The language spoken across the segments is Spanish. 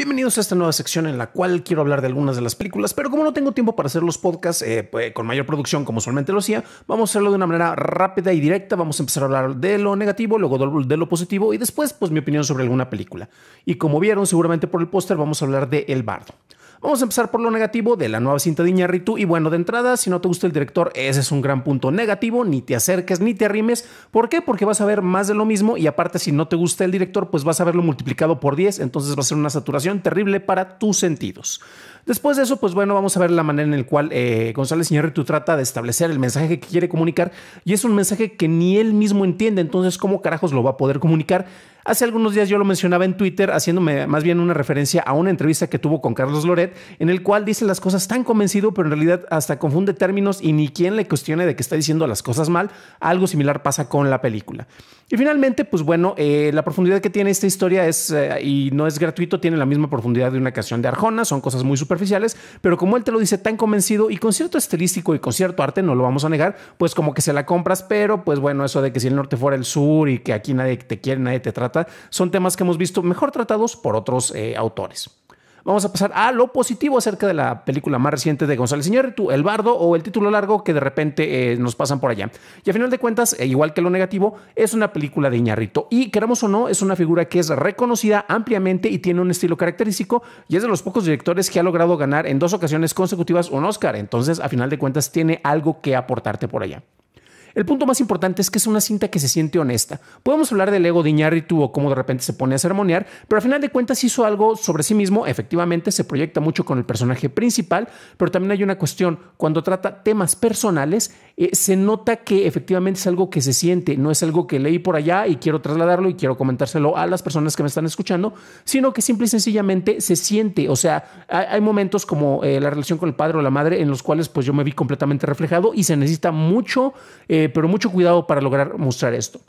Bienvenidos a esta nueva sección en la cual quiero hablar de algunas de las películas, pero como no tengo tiempo para hacer los podcasts eh, pues, con mayor producción como solamente lo hacía, vamos a hacerlo de una manera rápida y directa. Vamos a empezar a hablar de lo negativo, luego de lo positivo y después, pues mi opinión sobre alguna película. Y como vieron seguramente por el póster, vamos a hablar de El Bardo. Vamos a empezar por lo negativo de la nueva cinta de Iñarritu y bueno, de entrada, si no te gusta el director, ese es un gran punto negativo, ni te acerques ni te arrimes. ¿Por qué? Porque vas a ver más de lo mismo y aparte si no te gusta el director, pues vas a verlo multiplicado por 10, entonces va a ser una saturación terrible para tus sentidos. Después de eso, pues bueno, vamos a ver la manera en la cual eh, González Iñárritu trata de establecer el mensaje que quiere comunicar y es un mensaje que ni él mismo entiende, entonces cómo carajos lo va a poder comunicar. Hace algunos días yo lo mencionaba en Twitter, haciéndome más bien una referencia a una entrevista que tuvo con Carlos Loret, en el cual dice las cosas tan convencido, pero en realidad hasta confunde términos y ni quien le cuestione de que está diciendo las cosas mal. Algo similar pasa con la película. Y finalmente, pues bueno, eh, la profundidad que tiene esta historia es, eh, y no es gratuito, tiene la misma profundidad de una canción de Arjona, son cosas muy súper oficiales, pero como él te lo dice tan convencido y con cierto estilístico y con cierto arte, no lo vamos a negar, pues como que se la compras, pero pues bueno, eso de que si el norte fuera el sur y que aquí nadie te quiere, nadie te trata, son temas que hemos visto mejor tratados por otros eh, autores. Vamos a pasar a lo positivo acerca de la película más reciente de González Iñárritu, El Bardo o el título largo que de repente eh, nos pasan por allá. Y a final de cuentas, eh, igual que lo negativo, es una película de Iñarrito, y queramos o no, es una figura que es reconocida ampliamente y tiene un estilo característico y es de los pocos directores que ha logrado ganar en dos ocasiones consecutivas un Oscar. Entonces, a final de cuentas, tiene algo que aportarte por allá. El punto más importante es que es una cinta que se siente honesta. Podemos hablar del ego de Iñárritu o cómo de repente se pone a sermonear, pero al final de cuentas hizo algo sobre sí mismo, efectivamente se proyecta mucho con el personaje principal, pero también hay una cuestión, cuando trata temas personales, eh, se nota que efectivamente es algo que se siente, no es algo que leí por allá y quiero trasladarlo y quiero comentárselo a las personas que me están escuchando, sino que simple y sencillamente se siente. O sea, hay, momentos como eh, la relación con el padre o la madre en los cuales pues yo me vi completamente reflejado y se necesita mucho, eh, pero mucho cuidado para lograr mostrar esto.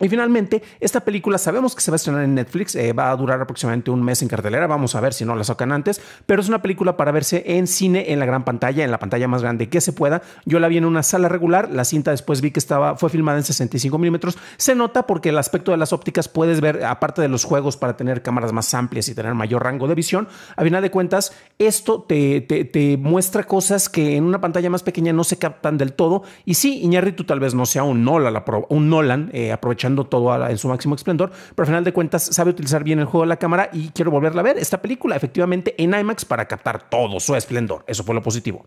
Y finalmente, esta película sabemos que se va a estrenar en Netflix, eh, va a durar aproximadamente un mes en cartelera, vamos a ver si no la sacan antes, pero es una película para verse en cine, en la gran pantalla, en la pantalla más grande que se pueda. Yo la vi en una sala regular, la cinta después vi que estaba, fue filmada en 65 milímetros, se nota porque el aspecto de las ópticas puedes ver, aparte de los juegos para tener cámaras más amplias y tener mayor rango de visión, a final de cuentas, esto te, te, muestra cosas que en una pantalla más pequeña no se captan del todo, y sí, Iñárritu tal vez no sea un Nolan, un Nolan eh, aprovechando todo en su máximo esplendor, pero al final de cuentas sabe utilizar bien el juego de la cámara y quiero volverla a ver esta película efectivamente en IMAX para captar todo su esplendor. Eso fue lo positivo.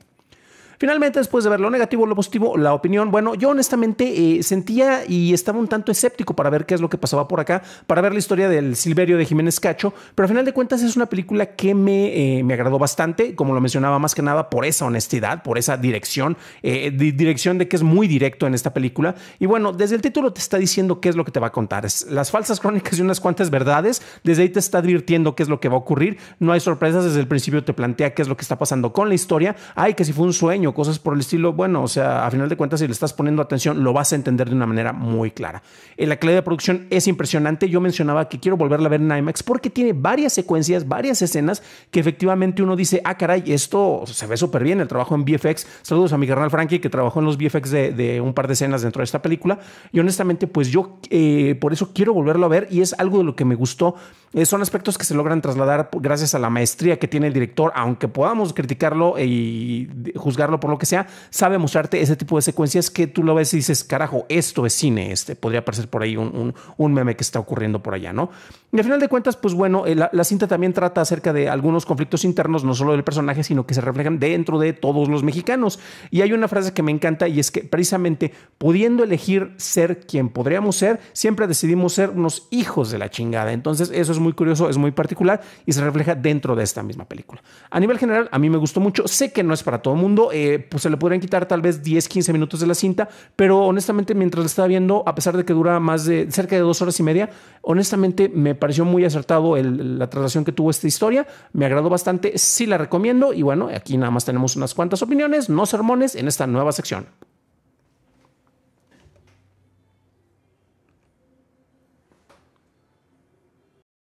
Finalmente, después de ver lo negativo, lo positivo, la opinión, bueno, yo honestamente eh, sentía y estaba un tanto escéptico para ver qué es lo que pasaba por acá, para ver la historia del Silverio de Jiménez Cacho, pero al final de cuentas es una película que me, eh, agradó bastante, como lo mencionaba más que nada, por esa honestidad, por esa dirección, eh, dirección de que es muy directo en esta película. Y bueno, desde el título te está diciendo qué es lo que te va a contar, es las falsas crónicas y unas cuantas verdades, desde ahí te está advirtiendo qué es lo que va a ocurrir, no hay sorpresas, desde el principio te plantea qué es lo que está pasando con la historia, ay, que si fue un sueño, cosas por el estilo, bueno, o sea, a final de cuentas, si le estás poniendo atención, lo vas a entender de una manera muy clara. la calidad de producción es impresionante. Yo mencionaba que quiero volverla a ver en IMAX porque tiene varias secuencias, varias escenas que efectivamente uno dice, ah, caray, esto se ve súper bien, el trabajo en VFX. Saludos a mi carnal Frankie que trabajó en los VFX de, un par de escenas dentro de esta película. Y honestamente, pues yo eh, por eso quiero volverlo a ver y es algo de lo que me gustó. Eh, son aspectos que se logran trasladar gracias a la maestría que tiene el director, aunque podamos criticarlo y juzgarlo por lo que sea, sabe mostrarte ese tipo de secuencias que tú lo ves y dices, carajo, esto es cine, este podría parecer por ahí un, un, meme que está ocurriendo por allá, ¿no? Y al final de cuentas, pues bueno, eh, la, la, cinta también trata acerca de algunos conflictos internos, no solo del personaje, sino que se reflejan dentro de todos los mexicanos. Y hay una frase que me encanta y es que precisamente pudiendo elegir ser quien podríamos ser, siempre decidimos ser unos hijos de la chingada. Entonces, eso es muy curioso, es muy particular y se refleja dentro de esta misma película. A nivel general, a mí me gustó mucho. Sé que no es para todo el mundo. Eh, eh, pues, se le podrían quitar tal vez 10, 15 minutos de la cinta, pero honestamente mientras la estaba viendo, a pesar de que dura más de cerca de dos horas y media, honestamente me pareció muy acertado la traslación que tuvo esta historia, me agradó bastante, sí la recomiendo y bueno, aquí nada más tenemos unas cuantas opiniones, no sermones en esta nueva sección.